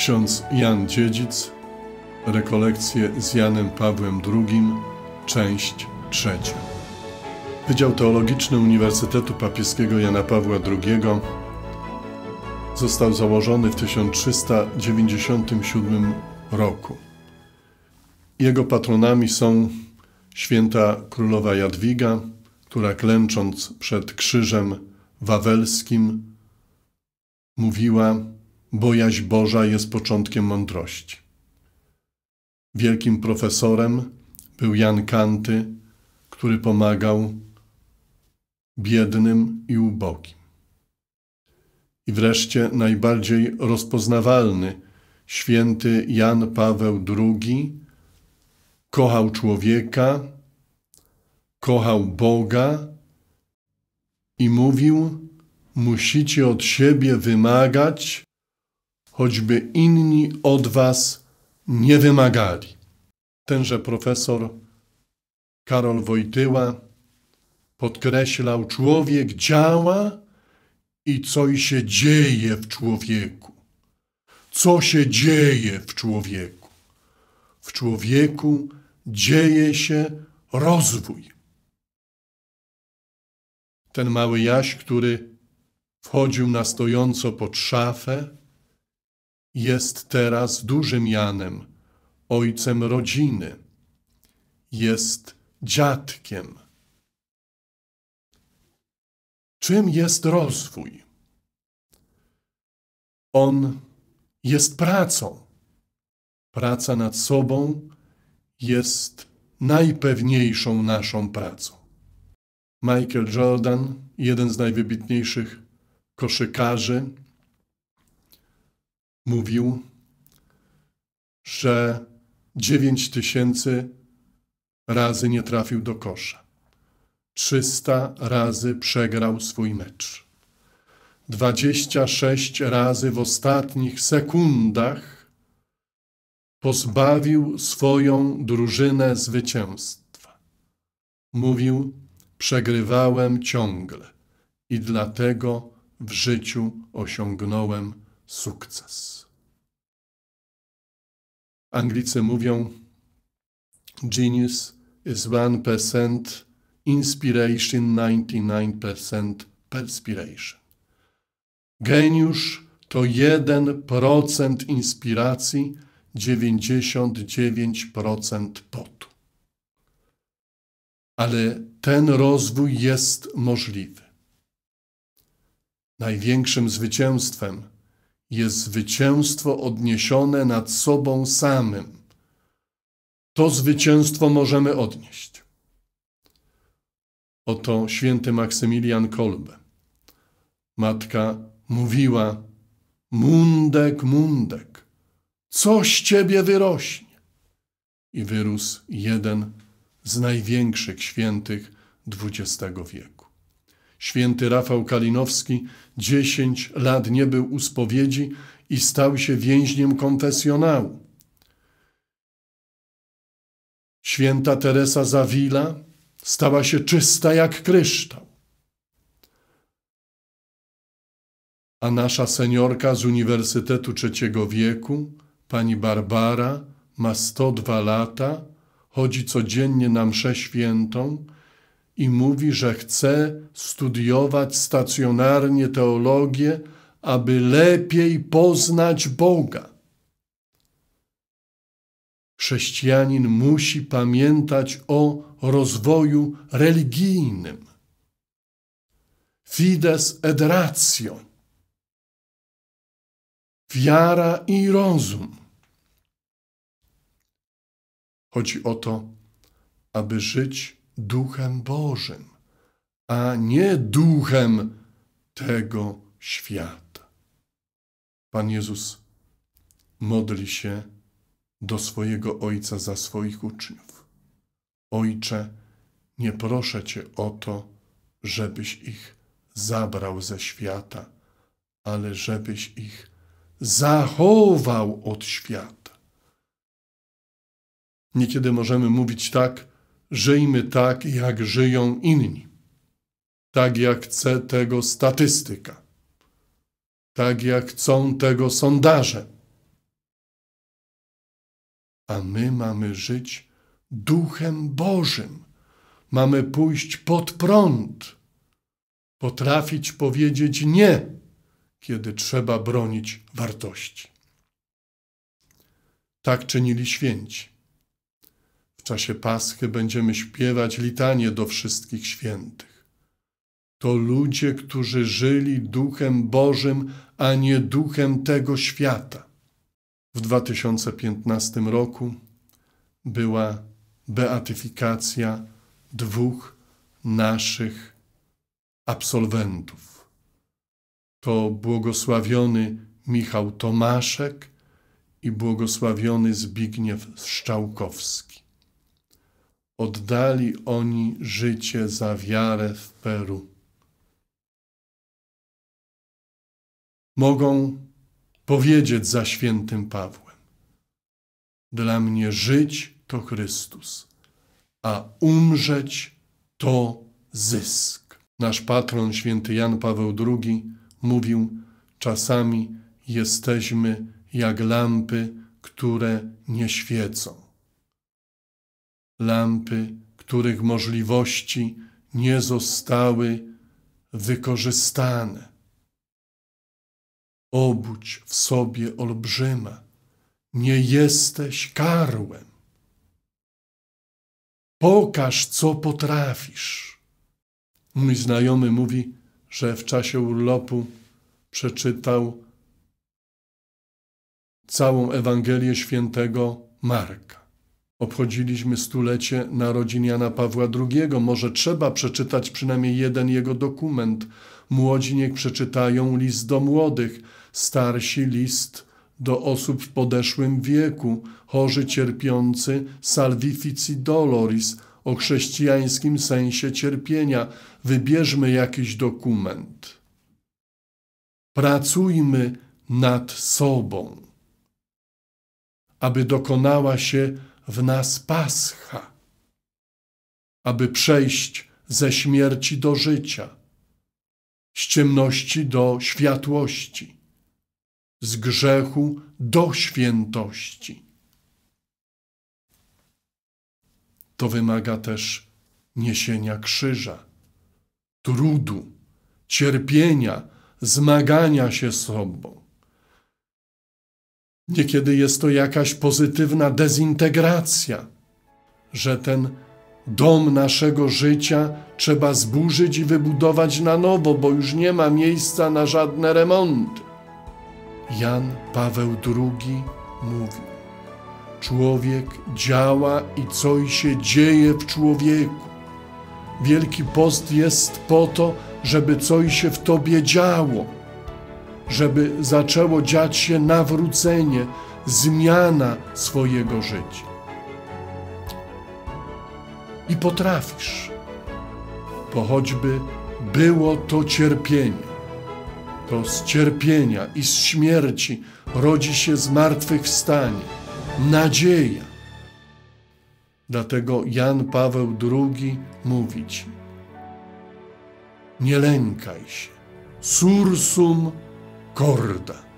Ksiądz Jan Dziedzic, rekolekcje z Janem Pawłem II, część trzecia. Wydział Teologiczny Uniwersytetu Papieskiego Jana Pawła II został założony w 1397 roku. Jego patronami są święta królowa Jadwiga, która klęcząc przed krzyżem wawelskim mówiła Bojaźń Boża jest początkiem mądrości. Wielkim profesorem był Jan Kanty, który pomagał biednym i ubogim. I wreszcie najbardziej rozpoznawalny, święty Jan Paweł II, kochał człowieka, kochał Boga i mówił: Musicie od siebie wymagać choćby inni od was nie wymagali. Tenże profesor Karol Wojtyła podkreślał, człowiek działa i coś się dzieje w człowieku. Co się dzieje w człowieku? W człowieku dzieje się rozwój. Ten mały Jaś, który wchodził na stojąco pod szafę, jest teraz dużym Janem, ojcem rodziny. Jest dziadkiem. Czym jest rozwój? On jest pracą. Praca nad sobą jest najpewniejszą naszą pracą. Michael Jordan, jeden z najwybitniejszych koszykarzy, mówił, że 9 tysięcy razy nie trafił do kosza. 300 razy przegrał swój mecz. 26 razy w ostatnich sekundach pozbawił swoją drużynę zwycięstwa. Mówił: Przegrywałem ciągle i dlatego w życiu osiągnąłem sukces. Anglicy mówią: Genius is 1% inspiration, 99% perspiration. Geniusz to 1% inspiracji, 99% potu. Ale ten rozwój jest możliwy. Największym zwycięstwem jest zwycięstwo odniesione nad sobą samym. To zwycięstwo możemy odnieść. Oto święty Maksymilian Kolbe. Matka mówiła: Mundek, mundek, coś ciebie wyrośnie. I wyrósł jeden z największych świętych XX wieku. Święty Rafał Kalinowski dziesięć lat nie był u spowiedzi i stał się więźniem konfesjonału. Święta Teresa Zawila stała się czysta jak kryształ. A nasza seniorka z Uniwersytetu Trzeciego Wieku, pani Barbara, ma 102 lata, chodzi codziennie na mszę świętą – i mówi, że chce studiować stacjonarnie teologię, aby lepiej poznać Boga. Chrześcijanin musi pamiętać o rozwoju religijnym. Fides et ratio. Wiara i rozum. Chodzi o to, aby żyć Duchem Bożym, a nie duchem tego świata. Pan Jezus modli się do swojego Ojca za swoich uczniów. Ojcze, nie proszę Cię o to, żebyś ich zabrał ze świata, ale żebyś ich zachował od świata. Niekiedy możemy mówić tak, Żyjmy tak, jak żyją inni, tak jak chce tego statystyka, tak jak chcą tego sondaże. A my mamy żyć duchem Bożym, mamy pójść pod prąd, potrafić powiedzieć nie, kiedy trzeba bronić wartości. Tak czynili święci czasie Paschy będziemy śpiewać litanie do wszystkich świętych. To ludzie, którzy żyli Duchem Bożym, a nie duchem tego świata. W 2015 roku była beatyfikacja dwóch naszych absolwentów. To błogosławiony Michał Tomaszek i błogosławiony Zbigniew Szczałkowski oddali oni życie za wiarę w Peru. Mogą powiedzieć za świętym Pawłem: Dla mnie żyć to Chrystus, a umrzeć to zysk. Nasz patron, święty Jan Paweł II, mówił: Czasami jesteśmy jak lampy, które nie świecą lampy, których możliwości nie zostały wykorzystane. Obudź w sobie olbrzyma, nie jesteś karłem. Pokaż, co potrafisz. Mój znajomy mówi, że w czasie urlopu przeczytał całą Ewangelię świętego Marka. Obchodziliśmy stulecie narodzin Jana Pawła II. Może trzeba przeczytać przynajmniej jeden jego dokument. Młodzi niech przeczytają list do młodych, starsi list do osób w podeszłym wieku, chorzy cierpiący salvifici doloris, o chrześcijańskim sensie cierpienia. Wybierzmy jakiś dokument. Pracujmy nad sobą, aby dokonała się w nas Pascha, aby przejść ze śmierci do życia, z ciemności do światłości, z grzechu do świętości. To wymaga też niesienia krzyża, trudu, cierpienia, zmagania się z sobą. Niekiedy jest to jakaś pozytywna dezintegracja, że ten dom naszego życia trzeba zburzyć i wybudować na nowo, bo już nie ma miejsca na żadne remonty. Jan Paweł II mówi: Człowiek działa i coś się dzieje w człowieku. Wielki post jest po to, żeby coś się w tobie działo żeby zaczęło dziać się nawrócenie, zmiana swojego życia. I potrafisz, bo choćby było to cierpienie, to z cierpienia i z śmierci rodzi się zmartwychwstanie, nadzieja. Dlatego Jan Paweł II mówi ci: Nie lękaj się. Sursum Acorda!